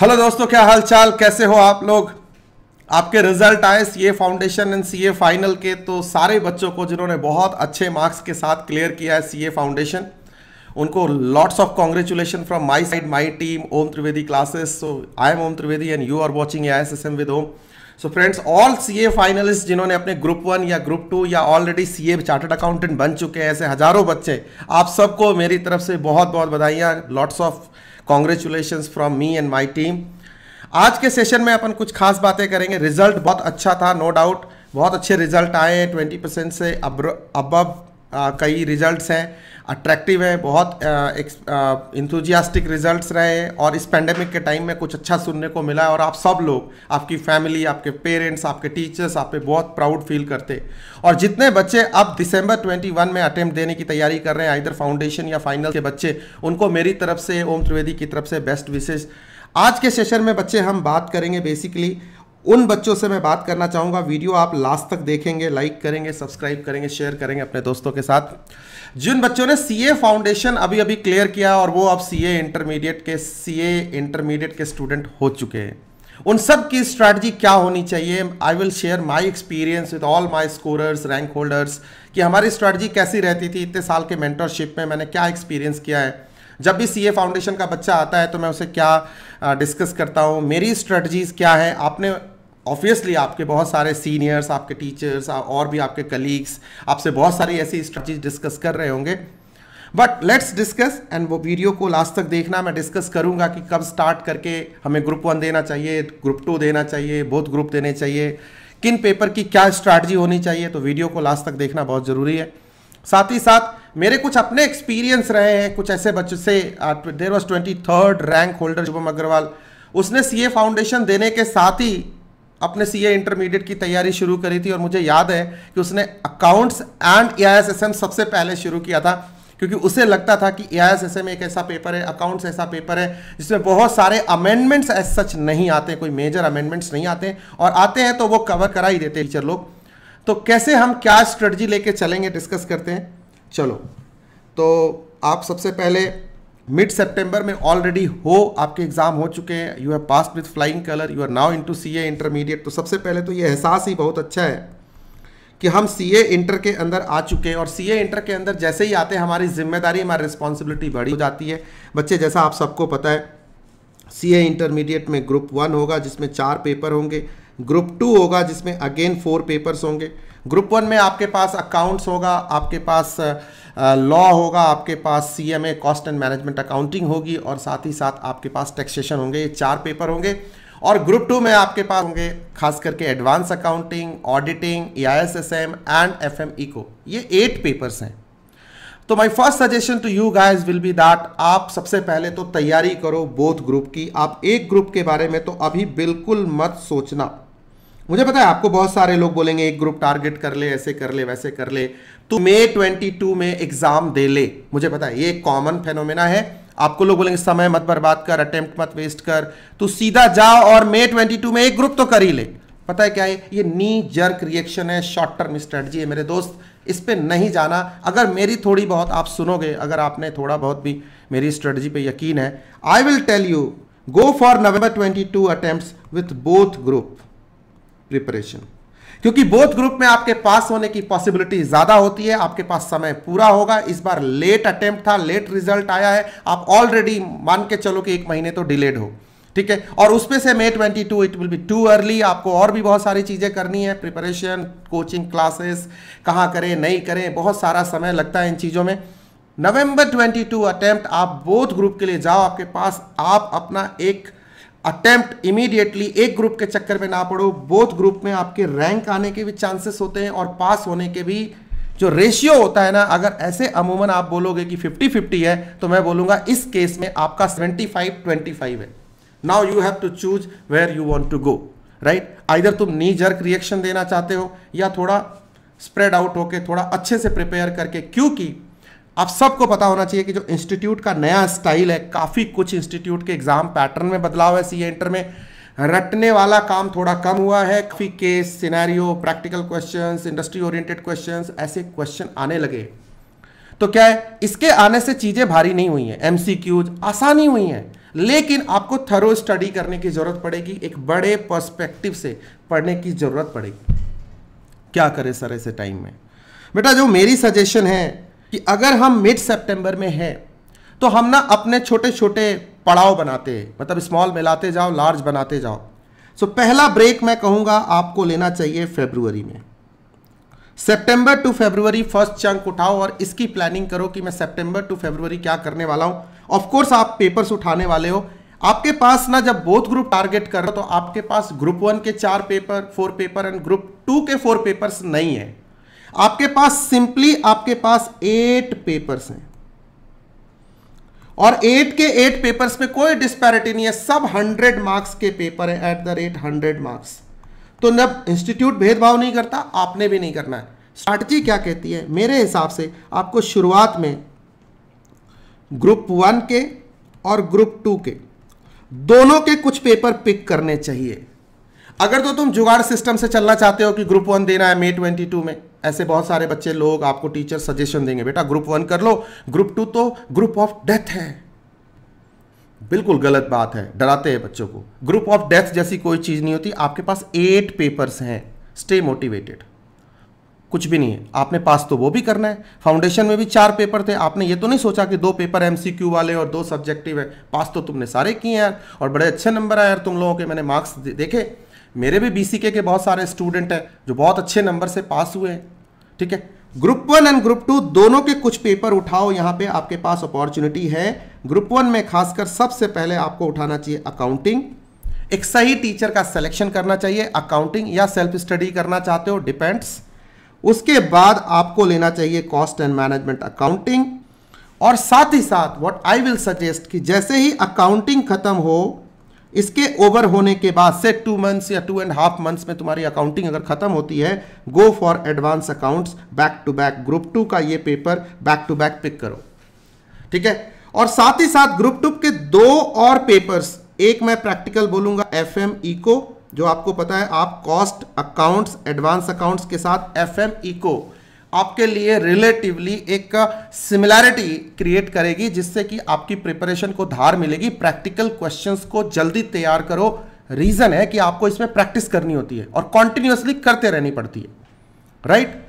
Hello दोस्तों क्या हाल चाल कैसे हो आप लोग आपके रिजल्ट आए CA foundation and CA final के तो सारे बच्चों को जिन्होंने बहुत अच्छे मार्क्स के साथ क्लियर किया है सीए फाउंडेशन उनको lots of congratulation from my side my team Om Trivedi classes so I am Om Trivedi and you are watching I S S M with Om so friends all C A finalist जिन्होंने अपने group one या group two या already C A chartered accountant बन चुके हैं ऐसे हजारों बच्चे आप सबको मेरी तरफ से बहुत बहुत बधाइयाँ lots of congratulation from me and my team आज के सेशन में अपन कुछ खास बातें करेंगे रिजल्ट बहुत अच्छा था नो no डाउट बहुत अच्छे रिजल्ट आए हैं ट्वेंटी परसेंट से अब अब कई रिजल्ट्स हैं अट्रैक्टिव है बहुत इंथुजियास्टिक रिजल्ट्स रहे और इस पैंडमिक के टाइम में कुछ अच्छा सुनने को मिला और आप सब लोग आपकी फैमिली आपके पेरेंट्स आपके टीचर्स आप पे बहुत प्राउड फील करते और जितने बच्चे अब दिसंबर 21 में अटैम्प्ट देने की तैयारी कर रहे हैं इधर फाउंडेशन या फाइनल के बच्चे उनको मेरी तरफ से ओम त्रिवेदी की तरफ से बेस्ट विशेष आज के सेशन में बच्चे हम बात करेंगे बेसिकली उन बच्चों से मैं बात करना चाहूँगा वीडियो आप लास्ट तक देखेंगे लाइक करेंगे सब्सक्राइब करेंगे शेयर करेंगे अपने दोस्तों के साथ जिन बच्चों ने सी फाउंडेशन अभी अभी क्लियर किया और वो अब सी इंटरमीडिएट के सी इंटरमीडिएट के स्टूडेंट हो चुके हैं उन सब की स्ट्रैटेजी क्या होनी चाहिए I will share my experience with all my scorers rank holders कि हमारी स्ट्रैटेजी कैसी रहती थी इतने साल के मेंटरशिप में मैंने क्या एक्सपीरियंस किया है जब भी सी फाउंडेशन का बच्चा आता है तो मैं उसे क्या डिस्कस करता हूँ मेरी स्ट्रैटजीज क्या है आपने ऑब्वियसली आपके बहुत सारे सीनियर्स आपके टीचर्स और भी आपके कलीग्स आपसे बहुत सारी ऐसी स्ट्रेटजीज डिस्कस कर रहे होंगे बट लेट्स डिस्कस एंड वो वीडियो को लास्ट तक देखना मैं डिस्कस करूंगा कि कब स्टार्ट करके हमें ग्रुप वन देना चाहिए ग्रुप टू देना चाहिए बहुत ग्रुप देने चाहिए किन पेपर की क्या स्ट्रैटजी होनी चाहिए तो वीडियो को लास्ट तक देखना बहुत ज़रूरी है साथ ही साथ मेरे कुछ अपने एक्सपीरियंस रहे हैं कुछ ऐसे बच्चों से there was twenty third rank holder Shubham Agarwal उसने सीए फाउंडेशन देने के साथ ही अपने सीए इंटरमीडिएट की तैयारी शुरू करी थी और मुझे याद है कि उसने अकाउंट्स एंड एआईएसएसएम सबसे पहले शुरू किया था क्योंकि उसे लगता था कि एआईएसएसएम एक ऐसा पेपर है अकाउंट्स ऐसा पेपर है जिसमें बहुत सारे अमेंडमेंट्स एज सच नहीं आते कोई मेजर अमेंडमेंट्स नहीं आते और आते हैं तो वो कवर करा ही देते टीचर लोग तो कैसे हम क्या स्ट्रेटजी लेके चलेंगे डिस्कस करते हैं चलो तो आप सबसे पहले मिड सेप्टेम्बर में ऑलरेडी हो आपके एग्ज़ाम हो चुके हैं you have pass with flying colour you are now C A intermediate तो सबसे पहले तो ये एहसास ही बहुत अच्छा है कि हम ए इंटर के अंदर आ चुके हैं और ए इंटर के अंदर जैसे ही आते हैं हमारी जिम्मेदारी हमारी रिस्पॉन्सिबिलिटी बढ़ी हो जाती है बच्चे जैसा आप सबको पता है ए इंटरमीडिएट में ग्रुप वन होगा जिसमें चार पेपर होंगे ग्रुप टू होगा जिसमें अगेन फोर पेपर्स होंगे ग्रुप वन में आपके पास अकाउंट्स होगा आपके पास लॉ होगा आपके पास C M A cost and management accounting होगी और साथ ही साथ आपके पास टैक्सेशन होंगे ये चार पेपर होंगे और ग्रुप टू में आपके पास होंगे खास करके advance accounting auditing A I S S M and F M eco ये एट पेपर्स हैं तो my first suggestion to you guys will be that आप सबसे पहले तो तैयारी करो बोथ ग्रुप की आप एक ग्रुप के बारे में तो अभी बिल्कुल मत सोचना मुझे पता है आपको बहुत सारे लोग बोलेंगे एक ग्रुप टारगेट कर ले ऐसे कर ले वैसे कर ले तो मे 22 में एग्जाम दे ले मुझे पता है ये एक कॉमन फेनोमेना है आपको लोग बोलेंगे समय मत बर्बाद कर अटेम्प्ट मत वेस्ट कर तो सीधा जाओ और मे 22 में एक ग्रुप तो कर ही ले पता है क्या है ये नी जर्क रिएक्शन है शॉर्ट टर्म स्ट्रेटजी है मेरे दोस्त इस पर नहीं जाना अगर मेरी थोड़ी बहुत आप सुनोगे अगर आपने थोड़ा बहुत भी मेरी स्ट्रेटजी पर यकीन है I will tell you go for November to attempt with both group preparation क्योंकि बोथ ग्रुप में आपके पास होने की पॉसिबिलिटी ज्यादा होती है आपके पास समय पूरा होगा इस बार लेट अटेम्प्ट था लेट रिजल्ट आया है आप ऑलरेडी मान के चलो कि एक महीने तो डिलेड हो ठीक है और उसमें से may twenty two it will be too early आपको और भी बहुत सारी चीज़ें करनी है प्रिपरेशन कोचिंग क्लासेस कहाँ करें नहीं करें बहुत सारा समय लगता है इन चीज़ों में नवंबर 22 अटेम्प्ट आप बोथ ग्रुप के लिए जाओ आपके पास आप अपना एक अटेम्प्ट इमीडिएटली एक ग्रुप के चक्कर में ना पड़ो बोथ ग्रुप में आपके रैंक आने के भी चांसेस होते हैं और पास होने के भी जो रेशियो होता है ना अगर ऐसे अमूमन आप बोलोगे कि 50 50 है तो मैं बोलूंगा इस केस में आपका 75 25 है now you have to choose where you want to go right either तुम नी जर्क रिएक्शन देना चाहते हो या थोड़ा स्प्रेड आउट होके थोड़ा अच्छे से प्रिपेयर करके क्योंकि आप सबको पता होना चाहिए कि जो इंस्टीट्यूट का नया स्टाइल है काफ़ी कुछ इंस्टीट्यूट के एग्ज़ाम पैटर्न में बदलाव है सी इंटर में रटने वाला काम थोड़ा कम हुआ है काफ़ी case scenario practical questions industry oriented questions ऐसे क्वेश्चन आने लगे तो क्या है इसके आने से चीज़ें भारी नहीं हुई हैं एम आसानी हुई हैं लेकिन आपको थरो स्टडी करने की ज़रूरत पड़ेगी एक बड़े पर्सपेक्टिव से पढ़ने की ज़रूरत पड़ेगी क्या करें सर ऐसे टाइम में बेटा जो मेरी सजेशन है कि अगर हम मिड सितंबर में हैं तो हम ना अपने छोटे छोटे पड़ाव बनाते हैं मतलब स्मॉल मिलाते जाओ लार्ज बनाते जाओ सो so, पहला ब्रेक मैं कहूँगा आपको लेना चाहिए फेब्रुवरी में September to February first chunk उठाओ और इसकी प्लानिंग करो कि मैं सेप्टेंबर टू फेब्रुवरी क्या करने वाला हूँ ऑफकोर्स आप पेपर्स उठाने वाले हो आपके पास ना जब बोथ ग्रुप टारगेट कर रहे हो तो आपके पास ग्रुप वन के चार paper four paper and group two के फोर पेपर्स नहीं है आपके पास सिंपली आपके पास एट पेपर्स हैं और एट के एट पेपर्स में कोई डिस्पैरिटी नहीं है सब हंड्रेड मार्क्स के पेपर है at the rate hundred marks तो नब इंस्टीट्यूट भेदभाव नहीं करता आपने भी नहीं करना है स्ट्रैटी क्या कहती है मेरे हिसाब से आपको शुरुआत में ग्रुप वन के और ग्रुप टू के दोनों के कुछ पेपर पिक करने चाहिए अगर तो तुम जुगाड़ सिस्टम से चलना चाहते हो कि ग्रुप वन देना है मे ट्वेंटी टू में ऐसे बहुत सारे बच्चे लोग आपको टीचर सजेशन देंगे बेटा ग्रुप वन कर लो ग्रुप टू तो ग्रुप ऑफ डेथ है बिल्कुल गलत बात है डराते हैं बच्चों को ग्रुप ऑफ डेथ जैसी कोई चीज़ नहीं होती आपके पास एट पेपर्स हैं स्टे मोटिवेटेड कुछ भी नहीं है आपने पास तो वो भी करना है फाउंडेशन में भी चार पेपर थे आपने ये तो नहीं सोचा कि दो पेपर एमसीक्यू वाले और दो सब्जेक्टिव है पास तो तुमने सारे किए हैं और बड़े अच्छे नंबर आए यार तुम लोगों के मैंने मार्क्स देखे मेरे भी बी के बहुत सारे स्टूडेंट हैं जो बहुत अच्छे नंबर से पास हुए हैं ठीक है group one and group two दोनों के कुछ पेपर उठाओ यहाँ पे आपके पास अपॉर्चुनिटी है ग्रुप वन में खासकर सबसे पहले आपको उठाना चाहिए अकाउंटिंग एक सही टीचर का सिलेक्शन करना चाहिए अकाउंटिंग या सेल्फ स्टडी करना चाहते हो डिपेंड्स उसके बाद आपको लेना चाहिए कॉस्ट एंड मैनेजमेंट अकाउंटिंग और साथ ही साथ व्हाट आई विल सजेस्ट कि जैसे ही अकाउंटिंग खत्म हो इसके ओवर होने के बाद से टू मंथ्स या टू एंड हाफ मंथ्स में तुम्हारी अकाउंटिंग अगर खत्म होती है go for advance accounts back to back group two का ये paper back to back pick करो ठीक है और साथ ही साथ ग्रुप टू के दो और पेपर्स एक मैं प्रैक्टिकल बोलूंगा एफ एम जो आपको पता है आप कॉस्ट अकाउंट्स एडवांस अकाउंट्स के साथ एफ एम आपके लिए रिलेटिवली एक सिमिलैरिटी क्रिएट करेगी जिससे कि आपकी प्रिपरेशन को धार मिलेगी प्रैक्टिकल क्वेश्चंस को जल्दी तैयार करो रीजन है कि आपको इसमें प्रैक्टिस करनी होती है और कॉन्टिन्यूसली करते रहनी पड़ती है राइट right?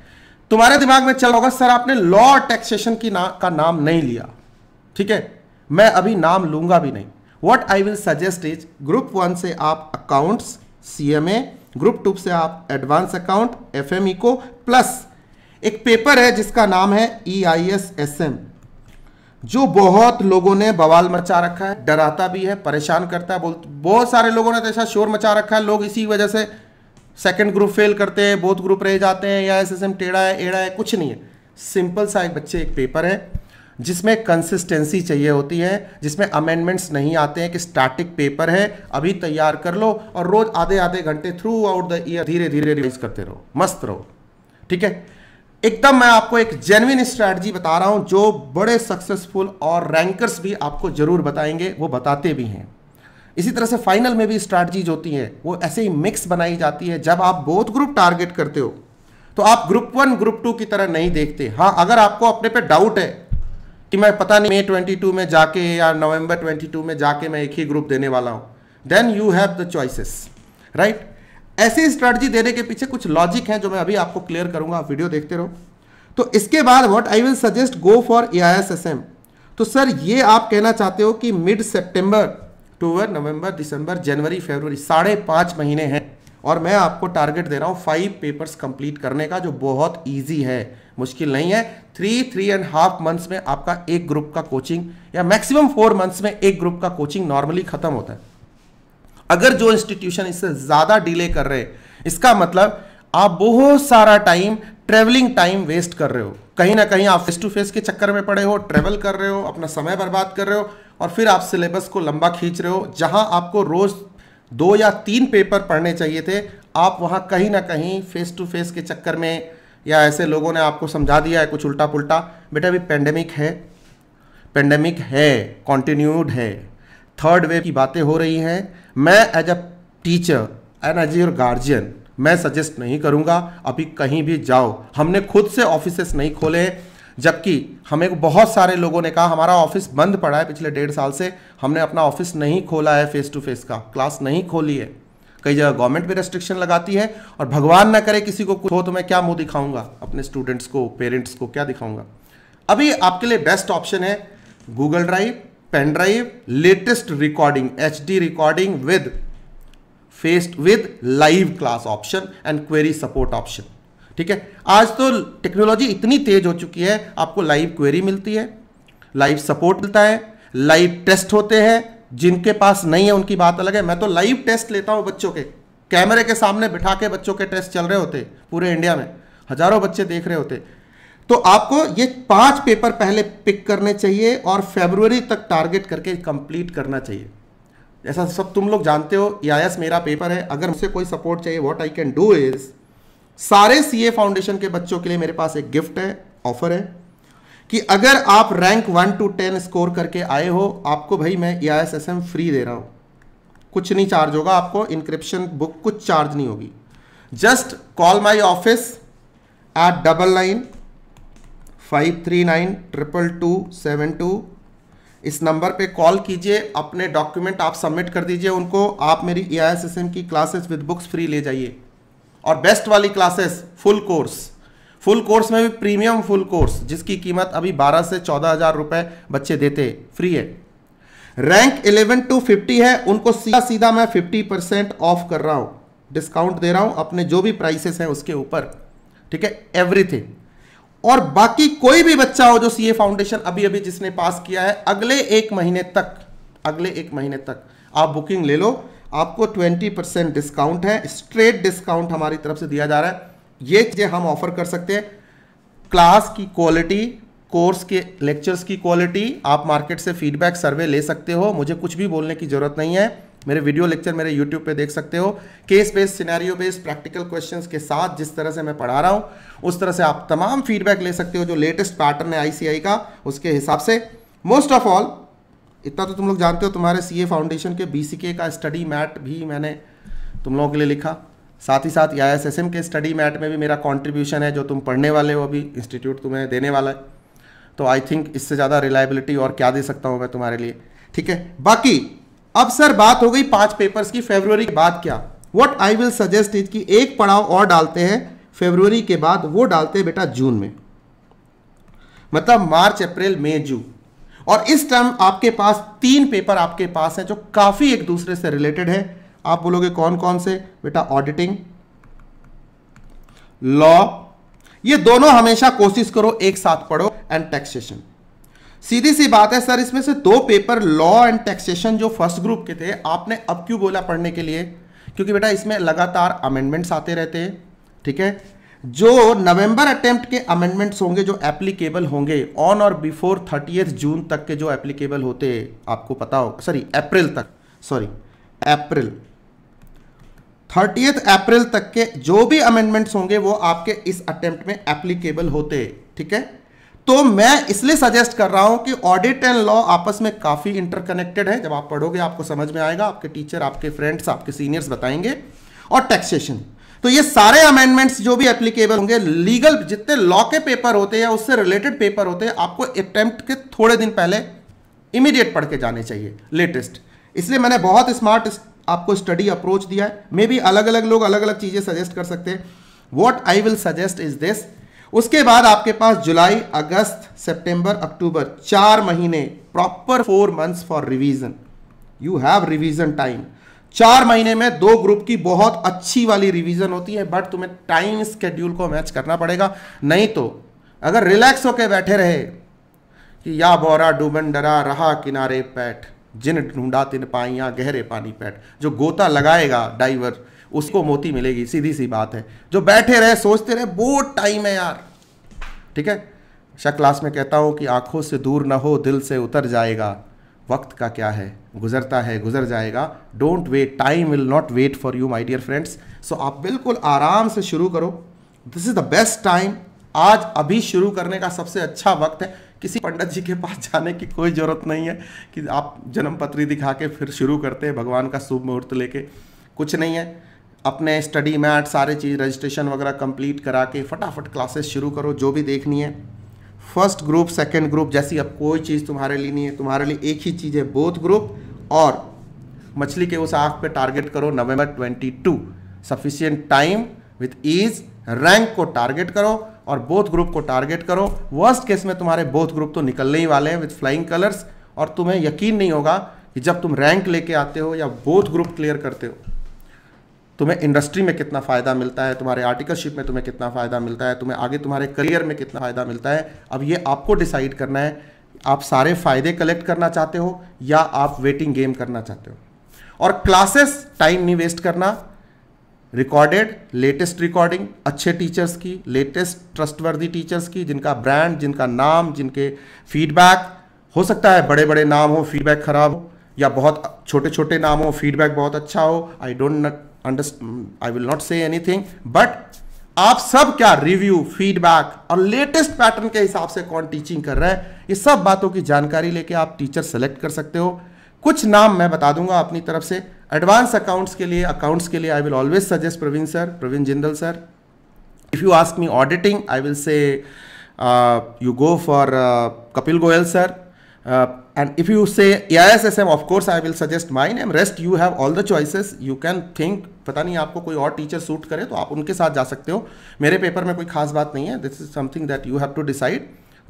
तुम्हारे दिमाग में चल होगा सर आपने लॉ और टैक्सेशन की ना का नाम नहीं लिया ठीक है मैं अभी नाम लूंगा भी नहीं what I will suggest is group one से आप अकाउंट्स सी ग्रुप टू से आप एडवांस अकाउंट एफ को प्लस एक पेपर है जिसका नाम है E I S S M जो बहुत लोगों ने बवाल मचा रखा है डराता भी है परेशान करता है बोल बहुत सारे लोगों ने तो ऐसा शोर मचा रखा है लोग इसी वजह से सेकंड ग्रुप फेल करते हैं बहुत ग्रुप रह जाते हैं या एस एस एम टेढ़ा है एड़ा है कुछ नहीं है सिंपल सा एक बच्चे एक पेपर है जिसमें कंसिस्टेंसी चाहिए होती है जिसमें अमेंडमेंट्स नहीं आते हैं कि स्टैटिक पेपर है अभी तैयार कर लो और रोज़ आधे आधे घंटे थ्रू आउट द ईयर धीरे धीरे रिवाइज करते रहो मस्त रहो ठीक है एकदम मैं आपको एक जेनविन स्ट्रैटी बता रहा हूं जो बड़े सक्सेसफुल और रैंकर्स भी आपको जरूर बताएंगे वो बताते भी हैं इसी तरह से फाइनल में भी स्ट्रैटीज होती हैं वो ऐसे ही मिक्स बनाई जाती है जब आप बोथ ग्रुप टारगेट करते हो तो आप ग्रुप वन ग्रुप टू की तरह नहीं देखते हाँ अगर आपको अपने पे डाउट है कि मैं पता नहीं मे ट्वेंटी टू में जाके या नवंबर ट्वेंटी टू में जाके मैं एक ही ग्रुप देने वाला हूँ then you have the choices right ऐसी स्ट्रेटजी देने के पीछे कुछ लॉजिक है जो मैं अभी आपको क्लियर करूंगा आप वीडियो देखते रहो तो इसके बाद what I will suggest go for A I S S M तो सर ये आप कहना चाहते हो कि मिड सेप्टेम्बर अक्टूबर नवंबर दिसंबर जनवरी फरवरी साढ़े पांच महीने हैं और मैं आपको टारगेट दे रहा हूँ फाइव पेपर्स कंप्लीट करने का जो बहुत ईजी है मुश्किल नहीं है three three and half months में आपका एक ग्रुप का कोचिंग या मैक्सिमम फोर मंथ्स में एक ग्रुप का कोचिंग नॉर्मली खत्म होता है अगर जो इंस्टीट्यूशन इससे ज़्यादा डिले कर रहे इसका मतलब आप बहुत सारा टाइम ट्रेवलिंग टाइम वेस्ट कर रहे हो कहीं ना कहीं आप फेस टू फेस के चक्कर में पड़े हो ट्रेवल कर रहे हो अपना समय बर्बाद कर रहे हो और फिर आप सिलेबस को लंबा खींच रहे हो जहां आपको रोज़ दो या तीन पेपर पढ़ने चाहिए थे आप वहां कहीं ना कहीं फेस टू फेस के चक्कर में या ऐसे लोगों ने आपको समझा दिया है कुछ उल्टा पुल्टा बेटा अभी पेंडेमिक है पेंडेमिक है कॉन्टिन्यूड है थर्ड वेव की बातें हो रही हैं मैं as a teacher and as your guardian मैं सजेस्ट नहीं करूंगा अभी कहीं भी जाओ हमने खुद से ऑफिसेस नहीं खोले जबकि हमें बहुत सारे लोगों ने कहा हमारा ऑफिस बंद पड़ा है पिछले डेढ़ साल से हमने अपना ऑफिस नहीं खोला है फेस टू फेस का क्लास नहीं खोली है कई जगह गवर्नमेंट भी रेस्ट्रिक्शन लगाती है और भगवान ना करे किसी को कुछ हो तो मैं क्या मुंह दिखाऊंगा अपने स्टूडेंट्स को पेरेंट्स को क्या दिखाऊंगा अभी आपके लिए बेस्ट ऑप्शन है Google drive pen drive latest recording H D recording with faced with live class option and query support option ठीक है आज तो टेक्नोलॉजी इतनी तेज हो चुकी है आपको लाइव क्वेरी मिलती है लाइव सपोर्ट मिलता है लाइव टेस्ट होते हैं जिनके पास नहीं है उनकी बात अलग है मैं तो लाइव टेस्ट लेता हूँ बच्चों के कैमरे के सामने बिठा के बच्चों के टेस्ट चल रहे होते पूरे इंडिया में हजारों बच्चे देख रहे होते तो आपको ये पांच पेपर पहले पिक करने चाहिए और फेब्रुवरी तक टारगेट करके कंप्लीट करना चाहिए जैसा सब तुम लोग जानते हो ई e मेरा पेपर है अगर मुझसे कोई सपोर्ट चाहिए what I can do is सारे सीए फाउंडेशन के बच्चों के लिए मेरे पास एक गिफ्ट है ऑफर है कि अगर आप rank one two ten score करके आए हो आपको भाई मैं ई आई फ्री दे रहा हूँ कुछ नहीं चार्ज होगा आपको इंक्रिप्शन बुक कुछ चार्ज नहीं होगी just call my office at double nine five three nine triple two seven two इस नंबर पे कॉल कीजिए अपने डॉक्यूमेंट आप सबमिट कर दीजिए उनको आप मेरी ए आई की क्लासेस विद बुक्स फ्री ले जाइए और बेस्ट वाली classes full course full course में भी प्रीमियम फुल कोर्स जिसकी कीमत अभी बारह से चौदह हज़ार रुपये बच्चे देते फ्री है रैंक इलेवन टू फिफ्टी है उनको सीधा सीधा मैं फिफ्टी परसेंट ऑफ कर रहा हूँ डिस्काउंट दे रहा हूँ अपने जो भी प्राइसेस हैं उसके ऊपर ठीक है एवरीथिंग और बाकी कोई भी बच्चा हो जो सीए फाउंडेशन अभी अभी जिसने पास किया है अगले एक महीने तक अगले एक महीने तक आप बुकिंग ले लो आपको 20 परसेंट डिस्काउंट है स्ट्रेट डिस्काउंट हमारी तरफ से दिया जा रहा है ये चीज़ें हम ऑफर कर सकते हैं क्लास की क्वालिटी कोर्स के लेक्चर्स की क्वालिटी आप मार्केट से फीडबैक सर्वे ले सकते हो मुझे कुछ भी बोलने की ज़रूरत नहीं है मेरे वीडियो लेक्चर मेरे यूट्यूब पे देख सकते हो case based scenario based practical questions के साथ जिस तरह से मैं पढ़ा रहा हूँ उस तरह से आप तमाम फीडबैक ले सकते हो जो लेटेस्ट पैटर्न है आईसीआई का उसके हिसाब से मोस्ट ऑफ ऑल इतना तो तुम लोग जानते हो तुम्हारे सी फाउंडेशन के बी का स्टडी मैट भी मैंने तुम लोगों के लिए लिखा साथ ही साथ आई के स्टडी मैट में भी मेरा कॉन्ट्रीब्यूशन है जो तुम पढ़ने वाले हो अभी इंस्टीट्यूट तुम्हें देने वाला है तो आई थिंक इससे ज़्यादा रिलायबिलिटी और क्या दे सकता हूँ मैं तुम्हारे लिए ठीक है बाकी अब सर बात हो गई पांच पेपर्स की फेब्रुवरी के बाद क्या what I will suggest is कि एक पड़ाव और डालते हैं फेब्रुवरी के बाद वो डालते हैं बेटा जून में मतलब मार्च अप्रैल मई जून और इस टर्म आपके पास तीन पेपर आपके पास हैं जो काफ़ी एक दूसरे से रिलेटेड है आप बोलोगे कौन कौन से बेटा ऑडिटिंग लॉ ये दोनों हमेशा कोशिश करो एक साथ पढ़ो एंड टैक्सेशन सीधी सी बात है सर इसमें से दो पेपर लॉ एंड टैक्सेशन जो फर्स्ट ग्रुप के थे आपने अब क्यों बोला पढ़ने के लिए क्योंकि बेटा इसमें लगातार अमेंडमेंट्स आते रहते हैं ठीक है जो नवंबर अटेम्प्ट के अमेंडमेंट्स होंगे जो एप्लीकेबल होंगे ऑन और बिफोर थर्टी जून तक के जो एप्लीकेबल होते आपको पता हो सॉरी अप्रैल तक सॉरी अप्रैल थर्टीएथ अप्रैल तक के जो भी अमेंडमेंट्स होंगे वो आपके इस अटेम्प्ट में एप्लीकेबल होते ठीक है तो मैं इसलिए सजेस्ट कर रहा हूं कि ऑडिट एंड लॉ आपस में काफ़ी इंटरकनेक्टेड है जब आप पढ़ोगे आपको समझ में आएगा आपके टीचर आपके फ्रेंड्स आपके सीनियर्स बताएंगे और टैक्सेशन तो ये सारे अमेंडमेंट्स जो भी एप्लीकेबल होंगे लीगल जितने लॉ के पेपर होते हैं उससे रिलेटेड पेपर होते हैं आपको अटेम्प्ट के थोड़े दिन पहले इमीडिएट पढ़ के जाने चाहिए लेटेस्ट इसलिए मैंने बहुत स्मार्ट आपको स्टडी अप्रोच दिया है मे बी अलग अलग लोग अलग अलग चीज़ें सजेस्ट कर सकते हैं what I will suggest is this उसके बाद आपके पास जुलाई अगस्त सितंबर अक्टूबर चार महीने proper four months for revision you have revision time चार महीने में दो ग्रुप की बहुत अच्छी वाली रिवीजन होती है बट तुम्हें टाइम स्केड्यूल को मैच करना पड़ेगा नहीं तो अगर रिलैक्स होकर बैठे रहे कि या बोरा डूबन डरा रहा किनारे पैठ जिन ढूंढा तिन पाइया गहरे पानी पैठ जो गोता लगाएगा डाइवर उसको मोती मिलेगी सीधी सी बात है जो बैठे रहे सोचते रहे बहुत टाइम है यार ठीक है शक क्लास में कहता हूँ कि आंखों से दूर ना हो दिल से उतर जाएगा वक्त का क्या है गुजरता है गुजर जाएगा don't wait time will not wait for you my dear friends so आप बिल्कुल आराम से शुरू करो this is the best time आज अभी शुरू करने का सबसे अच्छा वक्त है किसी पंडित जी के पास जाने की कोई ज़रूरत नहीं है कि आप जन्म पत्री दिखा के फिर शुरू करते हैं भगवान का शुभ मुहूर्त लेके कुछ नहीं है अपने स्टडी मैट सारे चीज़ रजिस्ट्रेशन वगैरह कंप्लीट करा के फटाफट क्लासेस शुरू करो जो भी देखनी है फर्स्ट ग्रुप सेकंड ग्रुप जैसी अब कोई चीज़ तुम्हारे लिए नहीं है तुम्हारे लिए एक ही चीज़ है बोथ ग्रुप और मछली के उस आँख पे टारगेट करो November 22 sufficient time with ease rank को टारगेट करो और बोथ ग्रुप को टारगेट करो वर्स्ट केस में तुम्हारे बोथ ग्रुप तो निकलने ही वाले हैं विथ फ्लाइंग कलर्स और तुम्हें यकीन नहीं होगा कि जब तुम रैंक लेके आते हो या बोथ ग्रुप क्लियर करते हो तुम्हें इंडस्ट्री में कितना फ़ायदा मिलता है तुम्हारे आर्टिकलशिप में तुम्हें कितना फ़ायदा मिलता है तुम्हें आगे तुम्हारे करियर में कितना फ़ायदा मिलता है अब ये आपको डिसाइड करना है आप सारे फ़ायदे कलेक्ट करना चाहते हो या आप वेटिंग गेम करना चाहते हो और क्लासेस टाइम नहीं वेस्ट करना रिकॉर्डेड लेटेस्ट रिकॉर्डिंग अच्छे टीचर्स की लेटेस्ट ट्रस्टवर्दी टीचर्स की जिनका ब्रांड जिनका नाम जिनके फीडबैक हो सकता है बड़े बड़े नाम हो फीडबैक खराब हो या बहुत छोटे छोटे नाम हो फीडबैक बहुत अच्छा हो I don't I will not say anything but आप सब क्या रिव्यू फीडबैक और लेटेस्ट पैटर्न के हिसाब से कौन टीचिंग कर रहा है ये सब बातों की जानकारी लेके आप टीचर सेलेक्ट कर सकते हो कुछ नाम मैं बता दूंगा अपनी तरफ से एडवांस अकाउंट्स के लिए अकाउंट्स के लिए I will always suggest Praveen sir Praveen Jindal sir if you ask me auditing I will say you go for Kapil Goyal sir and if you say AISSM of course I will suggest my name rest you have all the choices you can think पता नहीं आपको कोई और teacher suit करे तो आप उनके साथ जा सकते हो मेरे पेपर में कोई खास बात नहीं है this is something that you have to decide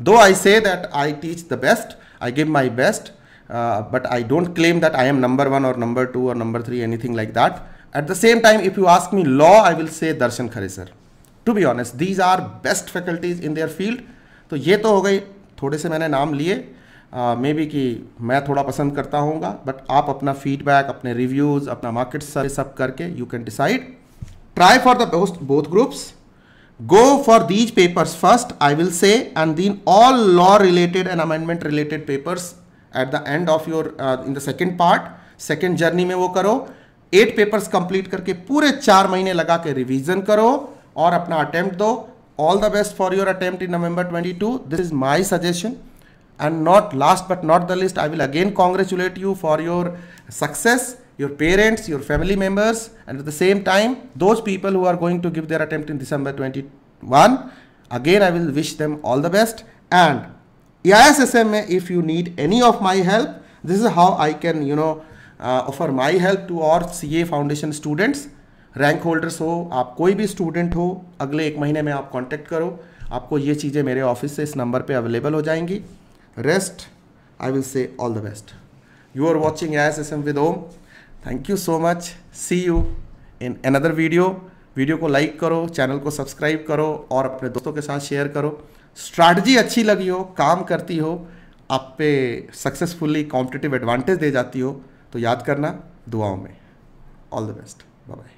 though I say that I teach the best I give my best but I don't claim that I am number one और नंबर टू और number three anything like that at the same time if you ask me law I will say Darshan Khare sir to be honest these are best faculties in their field तो ये तो हो गई थोड़े से मैंने नाम लिए मे बी कि मैं थोड़ा पसंद करता हूँगा बट आप अपना फीडबैक अपने रिव्यूज़ अपना मार्केट सर्वे सब करके you can decide try for the best both groups go for these papers first I will say and then all law related and amendment related papers at the end of your in the second part second journey में वो करो eight papers complete करके पूरे चार महीने लगा के revision करो और अपना अटैम्प्ट दो all the best for your attempt in November twenty two this is my suggestion and not last but not the least i will again congratulate you for your success your parents your family members and at the same time those people who are going to give their attempt in december 21 again i will wish them all the best and AISSMA if you need any of my help this is how i can you know uh, offer my help to our ca foundation students rank holders हो आप कोई भी student हो अगले एक महीने में आप कांटेक्ट करो आपको ये चीज़ें मेरे ऑफिस से इस नंबर पे अवेलेबल हो जाएंगी rest, I will say all the best. You are watching ASSM with Om. Thank you so much. See you in another video. Video को लाइक करो चैनल को सब्सक्राइब करो और अपने दोस्तों के साथ शेयर करो स्ट्रैटी अच्छी लगी हो काम करती हो आप पे सक्सेसफुली कॉम्पिटेटिव एडवांटेज दे जाती हो तो याद करना दुआओं में ऑल द बेस्ट बाय